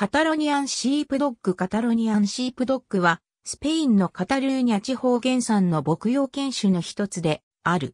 カタロニアンシープドッグカタロニアンシープドッグは、スペインのカタルーニャ地方原産の牧羊犬種の一つである。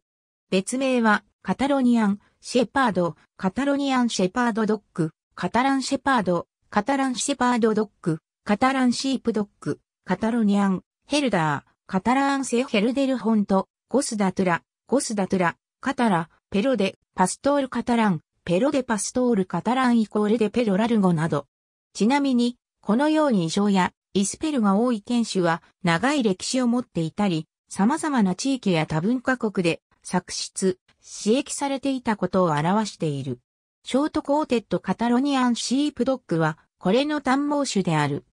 別名は、カタロニアン、シェパード、カタロニアンシェパードドッグ、カタランシェパード、カタランシェパードドッグ、カタランシープドッグ、カタロニアン、ヘルダー、カタラーンセヘルデルホント、ゴスダトゥラ、ゴスダトゥラ、カタラ、ペロデ、パストールカタラン、ペロデパストールカタランイコールデペロラルゴなど、ちなみに、このように異常やイスペルが多い犬種は長い歴史を持っていたり、様々な地域や多文化国で作出、刺激されていたことを表している。ショートコーテッドカタロニアンシープドッグはこれの短毛種である。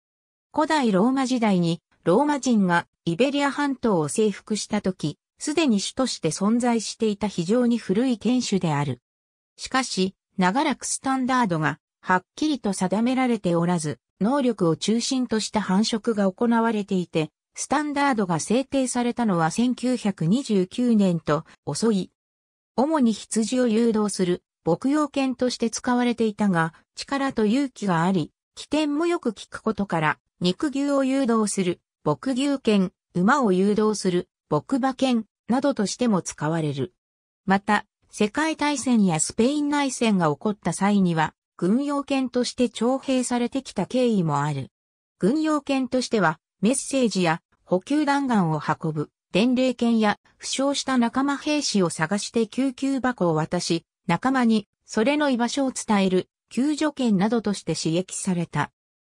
古代ローマ時代にローマ人がイベリア半島を征服した時、すでに種として存在していた非常に古い犬種である。しかし、長らくスタンダードがはっきりと定められておらず、能力を中心とした繁殖が行われていて、スタンダードが制定されたのは1929年と遅い。主に羊を誘導する牧羊犬として使われていたが、力と勇気があり、起点もよく聞くことから、肉牛を誘導する牧牛犬、馬を誘導する牧馬犬などとしても使われる。また、世界大戦やスペイン内戦が起こった際には、軍用犬として徴兵されてきた経緯もある。軍用犬としては、メッセージや補給弾丸を運ぶ、伝令犬や負傷した仲間兵士を探して救急箱を渡し、仲間にそれの居場所を伝える救助犬などとして刺激された。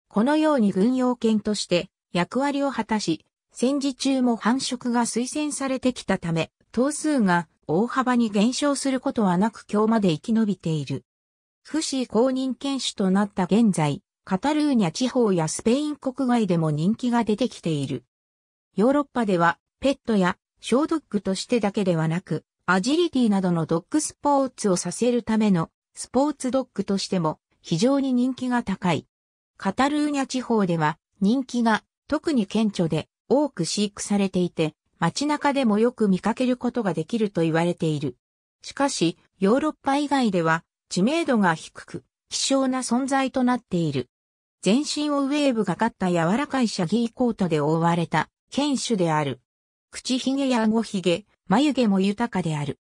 このように軍用犬として役割を果たし、戦時中も繁殖が推薦されてきたため、頭数が大幅に減少することはなく今日まで生き延びている。不死公認犬種となった現在、カタルーニャ地方やスペイン国外でも人気が出てきている。ヨーロッパでは、ペットや小ドッグとしてだけではなく、アジリティなどのドッグスポーツをさせるためのスポーツドッグとしても非常に人気が高い。カタルーニャ地方では人気が特に顕著で多く飼育されていて、街中でもよく見かけることができると言われている。しかし、ヨーロッパ以外では知名度が低く、希少な存在となっている。全身をウェーブがかった柔らかいシャギーコートで覆われた犬種である。口ひげや顎ひげ、眉毛も豊かである。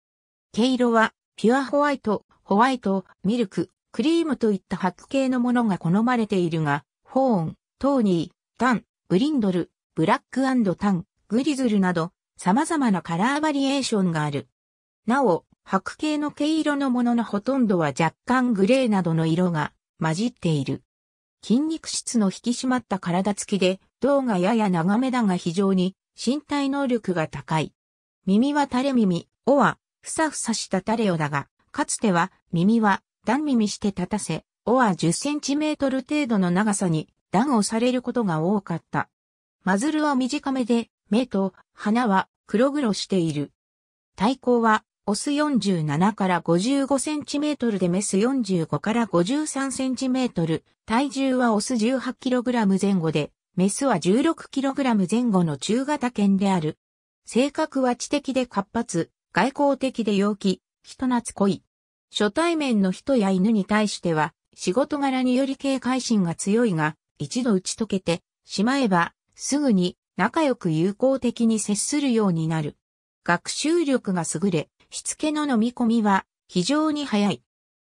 毛色はピュアホワイト、ホワイト、ミルク、クリームといった白系のものが好まれているが、ホーン、トーニー、タン、ブリンドル、ブラックタン、グリズルなど様々なカラーバリエーションがある。なお、白系の毛色のもののほとんどは若干グレーなどの色が混じっている。筋肉質の引き締まった体つきで、胴がやや長めだが非常に身体能力が高い。耳は垂れ耳、尾はふさふさした垂れ尾だが、かつては耳は段耳して立たせ、尾は10センチメートル程度の長さに段をされることが多かった。マズルは短めで、目と鼻は黒々している。体高はオス47から55センチメートルでメス45から53センチメートル、体重はオス18キログラム前後で、メスは16キログラム前後の中型犬である。性格は知的で活発、外交的で陽気、人懐っこい。初対面の人や犬に対しては、仕事柄により警戒心が強いが、一度打ち解けて、しまえば、すぐに仲良く友好的に接するようになる。学習力が優れ、しつけの飲み込みは非常に早い。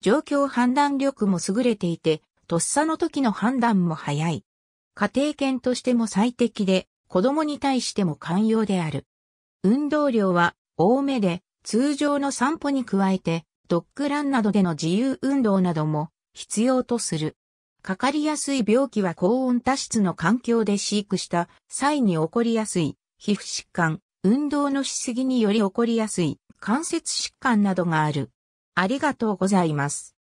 状況判断力も優れていて、とっさの時の判断も早い。家庭犬としても最適で、子供に対しても寛容である。運動量は多めで、通常の散歩に加えて、ドッグランなどでの自由運動なども必要とする。かかりやすい病気は高温多湿の環境で飼育した際に起こりやすい、皮膚疾患、運動のしすぎにより起こりやすい、関節疾患などがある。ありがとうございます。